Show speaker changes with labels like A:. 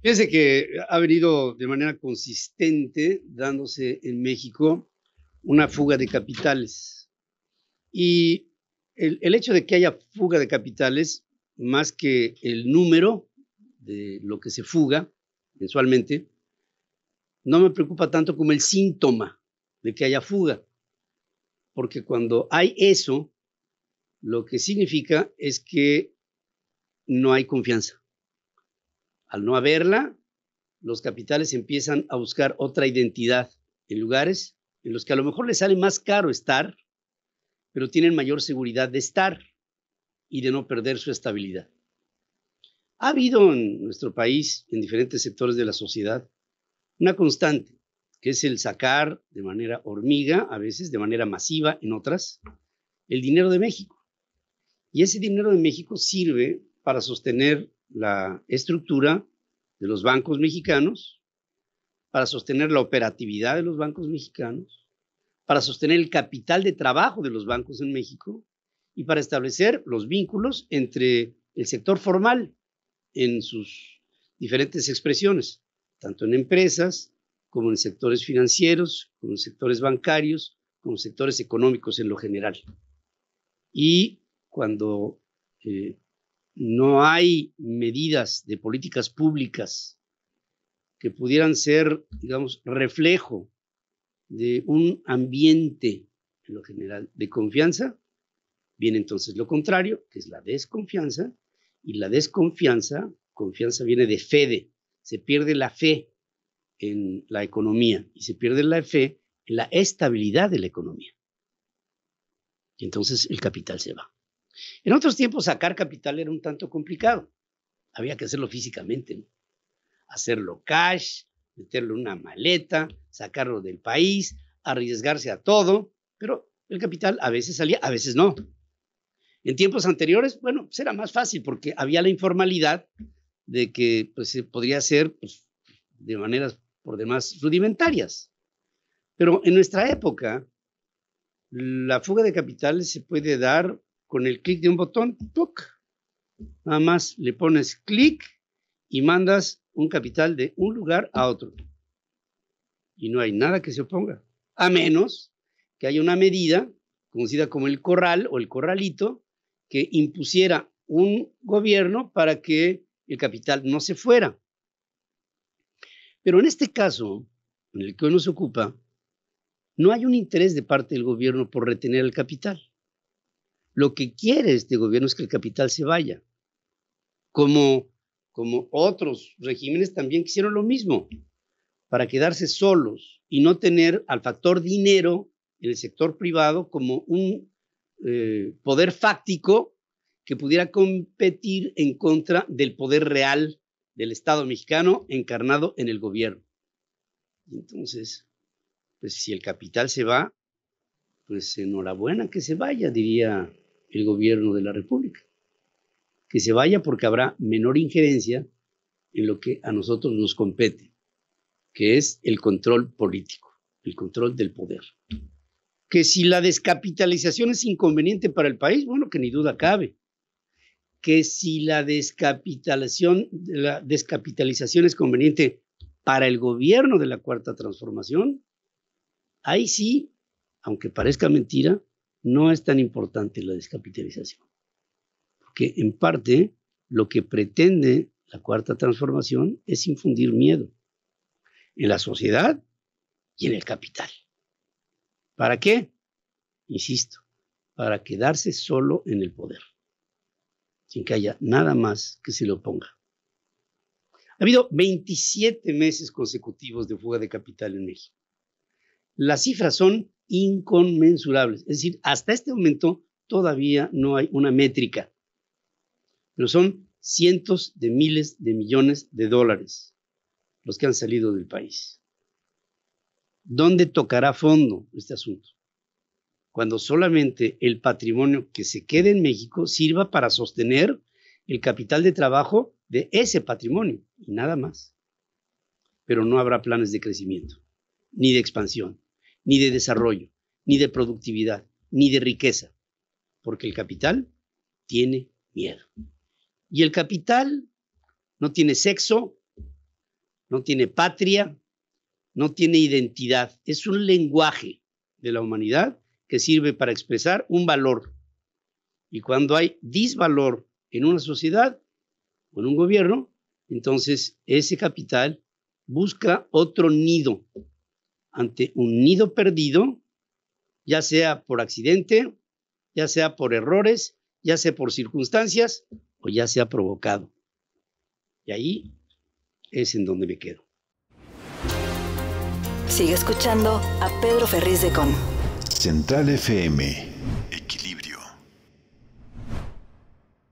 A: Fíjense que ha venido de manera consistente dándose en México una fuga de capitales. Y el, el hecho de que haya fuga de capitales, más que el número de lo que se fuga mensualmente, no me preocupa tanto como el síntoma de que haya fuga. Porque cuando hay eso, lo que significa es que no hay confianza. Al no haberla, los capitales empiezan a buscar otra identidad en lugares en los que a lo mejor les sale más caro estar, pero tienen mayor seguridad de estar y de no perder su estabilidad. Ha habido en nuestro país, en diferentes sectores de la sociedad, una constante, que es el sacar de manera hormiga, a veces de manera masiva en otras, el dinero de México. Y ese dinero de México sirve para sostener la estructura de los bancos mexicanos, para sostener la operatividad de los bancos mexicanos, para sostener el capital de trabajo de los bancos en México y para establecer los vínculos entre el sector formal en sus diferentes expresiones, tanto en empresas como en sectores financieros, como en sectores bancarios, como en sectores económicos en lo general. Y cuando eh, no hay medidas de políticas públicas que pudieran ser, digamos, reflejo de un ambiente en lo general de confianza, viene entonces lo contrario, que es la desconfianza, y la desconfianza, confianza viene de fe, se pierde la fe en la economía y se pierde la fe en la estabilidad de la economía. Y entonces el capital se va. En otros tiempos sacar capital era un tanto complicado. Había que hacerlo físicamente, hacerlo cash, meterlo en una maleta, sacarlo del país, arriesgarse a todo, pero el capital a veces salía, a veces no. En tiempos anteriores, bueno, será pues era más fácil porque había la informalidad de que pues, se podría hacer pues, de maneras por demás rudimentarias. Pero en nuestra época, la fuga de capitales se puede dar con el clic de un botón, nada más le pones clic y mandas un capital de un lugar a otro. Y no hay nada que se oponga, a menos que haya una medida conocida como el corral o el corralito que impusiera un gobierno para que el capital no se fuera. Pero en este caso, en el que hoy nos ocupa, no hay un interés de parte del gobierno por retener el capital. Lo que quiere este gobierno es que el capital se vaya, como, como otros regímenes también quisieron lo mismo, para quedarse solos y no tener al factor dinero en el sector privado como un eh, poder fáctico que pudiera competir en contra del poder real del Estado mexicano encarnado en el gobierno. Entonces, pues si el capital se va, pues enhorabuena que se vaya, diría el gobierno de la República. Que se vaya porque habrá menor injerencia en lo que a nosotros nos compete, que es el control político, el control del poder. Que si la descapitalización es inconveniente para el país, bueno, que ni duda cabe. Que si la descapitalización, la descapitalización es conveniente para el gobierno de la Cuarta Transformación, ahí sí, aunque parezca mentira, no es tan importante la descapitalización, porque en parte lo que pretende la cuarta transformación es infundir miedo en la sociedad y en el capital. ¿Para qué? Insisto, para quedarse solo en el poder, sin que haya nada más que se le oponga. Ha habido 27 meses consecutivos de fuga de capital en México. Las cifras son inconmensurables. Es decir, hasta este momento todavía no hay una métrica, pero son cientos de miles de millones de dólares los que han salido del país. ¿Dónde tocará fondo este asunto? Cuando solamente el patrimonio que se quede en México sirva para sostener el capital de trabajo de ese patrimonio y nada más. Pero no habrá planes de crecimiento ni de expansión ni de desarrollo, ni de productividad, ni de riqueza, porque el capital tiene miedo. Y el capital no tiene sexo, no tiene patria, no tiene identidad. Es un lenguaje de la humanidad que sirve para expresar un valor. Y cuando hay disvalor en una sociedad o en un gobierno, entonces ese capital busca otro nido ante un nido perdido, ya sea por accidente, ya sea por errores, ya sea por circunstancias o ya sea provocado. Y ahí es en donde me quedo. Sigue escuchando a Pedro Ferriz de Con. Central FM